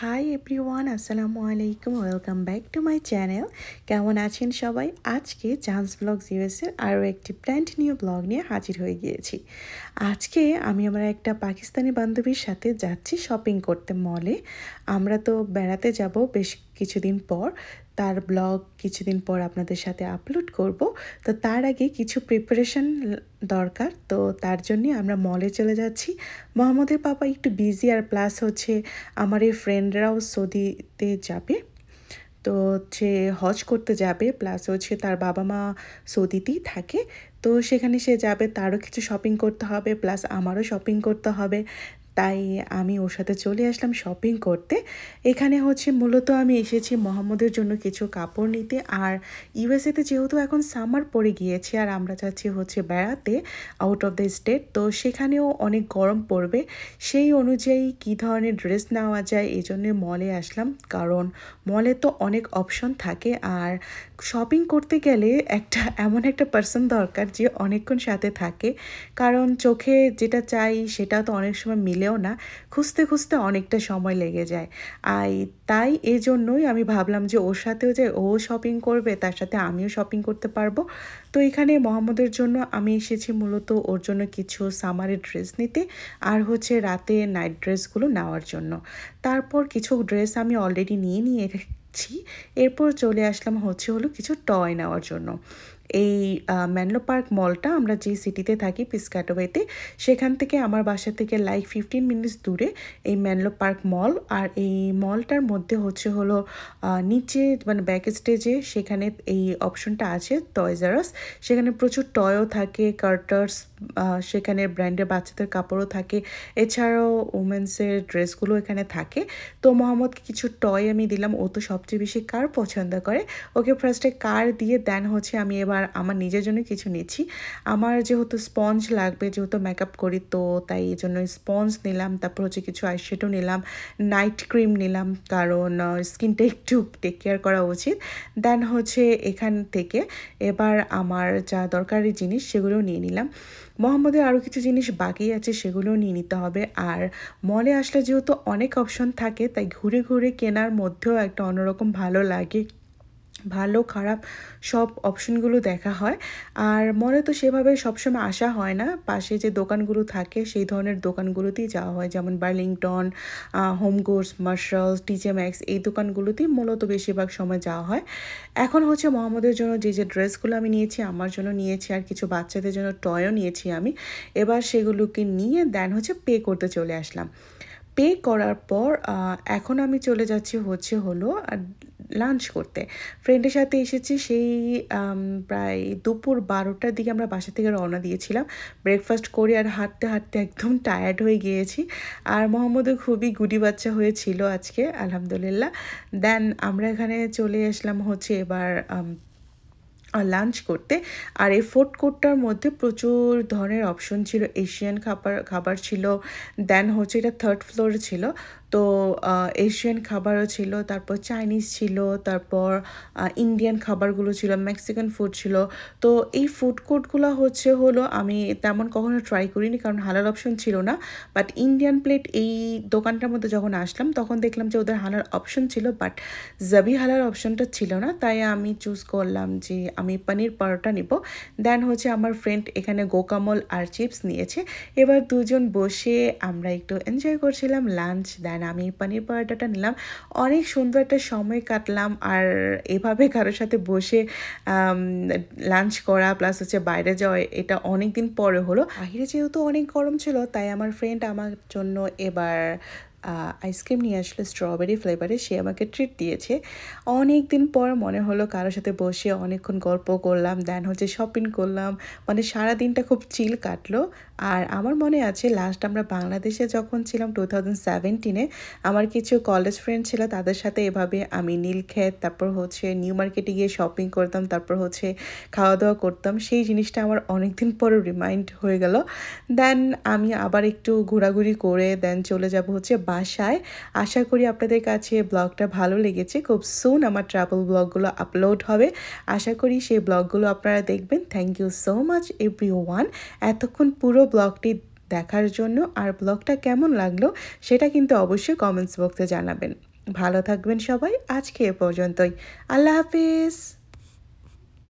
high everyone আসসালামু আলাইকুম welcome back to my channel কেমন আছেন সবাই আজকে চান্স ব্লগ জিওসের আরও একটি ব্র্যান্ড নিউ ব্লগ নিয়ে হাজির হয়ে গিয়েছি আজকে আমি আমার একটা পাকিস্তানি বান্ধবীর সাথে যাচ্ছি শপিং করতে মলে আমরা তো বেড়াতে যাব বেশ কিছুদিন পর তার ব্লগ কিছুদিন পর আপনাদের সাথে আপলোড করব তো তার আগে কিছু প্রিপারেশান দরকার তো তার জন্যে আমরা মলে চলে যাচ্ছি মোহাম্মদের পাপা একটু বিজি আর প্লাস হচ্ছে আমার এই ফ্রেন্ডরাও সৌদিতে যাবে তো সে হজ করতে যাবে প্লাস হচ্ছে তার বাবা মা সৌদিতেই থাকে তো সেখানে সে যাবে তারও কিছু শপিং করতে হবে প্লাস আমারও শপিং করতে হবে তাই আমি ওর সাথে চলে আসলাম শপিং করতে এখানে হচ্ছে মূলত আমি এসেছি মোহাম্মদের জন্য কিছু কাপড় নিতে আর ইউএসএতে যেহেতু এখন সামার পড়ে গিয়েছে আর আমরা যাচ্ছি হচ্ছে বেড়াতে আউট অফ দ্য স্টেট তো সেখানেও অনেক গরম পড়বে সেই অনুযায়ী কি ধরনের ড্রেস নেওয়া যায় এই জন্যে মলে আসলাম কারণ মলে তো অনেক অপশন থাকে আর শপিং করতে গেলে একটা এমন একটা পার্সন দরকার যে অনেকক্ষণ সাথে থাকে কারণ চোখে যেটা চাই সেটা তো অনেক সময় মিলে দিলেও না খুঁজতে খুঁজতে অনেকটা সময় লেগে যায় আই তাই এজন্যই আমি ভাবলাম যে ওর সাথেও যে ও শপিং করবে তার সাথে আমিও শপিং করতে পারবো তো এখানে মোহাম্মদের জন্য আমি এসেছি মূলত ওর জন্য কিছু সামারের ড্রেস নিতে আর হচ্ছে রাতে নাইট ড্রেসগুলো নেওয়ার জন্য তারপর কিছু ড্রেস আমি অলরেডি নিয়ে নিয়ে নিচ্ছি এরপর চলে আসলাম হচ্ছে হলো কিছু টয় নেওয়ার জন্য এই ম্যানলো পার্ক মলটা আমরা যে সিটিতে থাকি পিসকাটোবাইতে সেখান থেকে আমার বাসা থেকে লাইক ফিফটিন মিনিটস দূরে এই ম্যানলো পার্ক মল আর এই মলটার মধ্যে হচ্ছে হলো নিচে মানে ব্যাক স্টেজে সেখানে এই অপশনটা আছে টয়জারস সেখানে প্রচুর টয়ও থাকে কার্টার্স সেখানে ব্র্যান্ডের বাচ্চাদের কাপড়ও থাকে এছাড়াও উমেন্সের ড্রেসগুলো এখানে থাকে তো মোহাম্মদকে কিছু টয় আমি দিলাম ও তো সব সবচেয়ে বেশি কার পছন্দ করে ওকে ফার্স্টে কার দিয়ে দেন হচ্ছে আমি এবার আমার নিজের জন্য কিছু নিচ্ছি আমার যেহেতু স্পঞ্জ লাগবে যেহেতু মেকআপ করি তো তাই এই জন্য স্পঞ্জ নিলাম তারপর হচ্ছে কিছু আইশ্যাডো নিলাম নাইট ক্রিম নিলাম কারণ স্কিনটা একটু টেক কেয়ার করা উচিত দেন হচ্ছে এখান থেকে এবার আমার যা দরকারি জিনিস সেগুলো নিয়ে নিলাম মোহাম্মদের আরও কিছু জিনিস বাকি আছে সেগুলোও নিয়ে নিতে হবে আর মলে আসলে যেহেতু অনেক অপশন থাকে তাই ঘুরে ঘুরে কেনার মধ্যেও একটা অন্যরকম রকম ভালো লাগে ভালো খারাপ সব অপশনগুলো দেখা হয় আর মনে তো সেভাবে সবসময় আসা হয় না পাশে যে দোকানগুলো থাকে সেই ধরনের দোকানগুলোতেই যাওয়া হয় যেমন Burlington HomeGoods Marshalls TJ Maxx এই দোকানগুলোতেই মূলত বেশিরভাগ সময় যাওয়া হয় এখন হচ্ছে মোহাম্মদের জন্য যে যে ড্রেসগুলো আমি নিয়েছি আমার জন্য নিয়েছি আর কিছু বাচ্চাদের জন্য টয়ও নিয়েছি আমি এবার সেগুলোকে নিয়ে দেন হচ্ছে পে করতে চলে আসলাম পে করার পর এখন আমি চলে যাচ্ছি হচ্ছে হলো লাঞ্চ করতে ফ্রেন্ডের সাথে এসেছি সেই প্রায় দুপুর বারোটার দিকে আমরা বাসা থেকে রওনা দিয়েছিলাম ব্রেকফাস্ট করে আর হাঁটতে হাঁটতে একদম টায়ার্ড হয়ে গিয়েছি আর মোহাম্মদও খুবই গুডি বাচ্চা হয়েছিল আজকে আলহামদুলিল্লাহ দেন আমরা এখানে চলে আসলাম হচ্ছে এবার লাঞ্চ করতে আর এই ফুড কোর্টটার মধ্যে প্রচুর ধরনের অপশন ছিল এশিয়ান খাবার খাবার ছিল দেন হচ্ছে এটা থার্ড ফ্লোরে ছিল তো এশিয়ান খাবারও ছিল তারপর চাইনিজ ছিল তারপর ইন্ডিয়ান খাবারগুলো ছিল মেক্সিকান ফুড ছিল তো এই ফুড কোর্টগুলো হচ্ছে হলো আমি তেমন কখনো ট্রাই করিনি কারণ হালাল অপশন ছিল না বাট ইন্ডিয়ান প্লেট এই দোকানটার মধ্যে যখন আসলাম তখন দেখলাম যে ওদের হালার অপশন ছিল বাট জাবি হালার অপশনটা ছিল না তাই আমি চুজ করলাম যে আমি পনির পরোটা নিব দেন হচ্ছে আমার ফ্রেন্ড এখানে গোকামল আর চিপস নিয়েছে এবার দুজন বসে আমরা একটু এনজয় করছিলাম লাঞ্চ দেন অ্যান্ড আমি পানির পরোটাটা নিলাম অনেক সুন্দর একটা সময় কাটলাম আর এভাবে কারোর সাথে বসে লাঞ্চ করা প্লাস হচ্ছে বাইরে যাওয়া এটা অনেক দিন পরে হলো বাহিরে যেহেতু অনেক গরম ছিল তাই আমার ফ্রেন্ড আমার জন্য এবার আইসক্রিম নিয়ে আসলো স্ট্রবেরি ফ্লেভারে সে আমাকে ট্রিট দিয়েছে অনেক দিন পর মনে হলো কারোর সাথে বসে অনেকক্ষণ গল্প করলাম দেন হচ্ছে শপিং করলাম মানে সারা দিনটা খুব চিল কাটলো আর আমার মনে আছে লাস্ট আমরা বাংলাদেশে যখন ছিলাম টু থাউজেন্ড সেভেন্টিনে আমার কিছু কলেজ ফ্রেন্ড ছিল তাদের সাথে এভাবে আমি নীলক্ষেত তারপর হচ্ছে নিউ মার্কেটে গিয়ে শপিং করতাম তারপর হচ্ছে খাওয়া দাওয়া করতাম সেই জিনিসটা আমার অনেক দিন পরে রিমাইন্ড হয়ে গেল দেন আমি আবার একটু ঘোরাঘুরি করে দেন চলে যাব হচ্ছে বাসায় আশা করি আপনাদের কাছে ব্লগটা ভালো লেগেছে খুব সুন আমার ট্রাভেল ব্লগগুলো আপলোড হবে আশা করি সেই ব্লগগুলো আপনারা দেখবেন thank you so much everyone এতক্ষণ পুরো ব্লগটি দেখার জন্য আর ব্লগটা কেমন লাগলো সেটা কিন্তু অবশ্যই কমেন্টস বক্সে জানাবেন ভালো থাকবেন সবাই আজকে এ পর্যন্তই আল্লাহ হাফিজ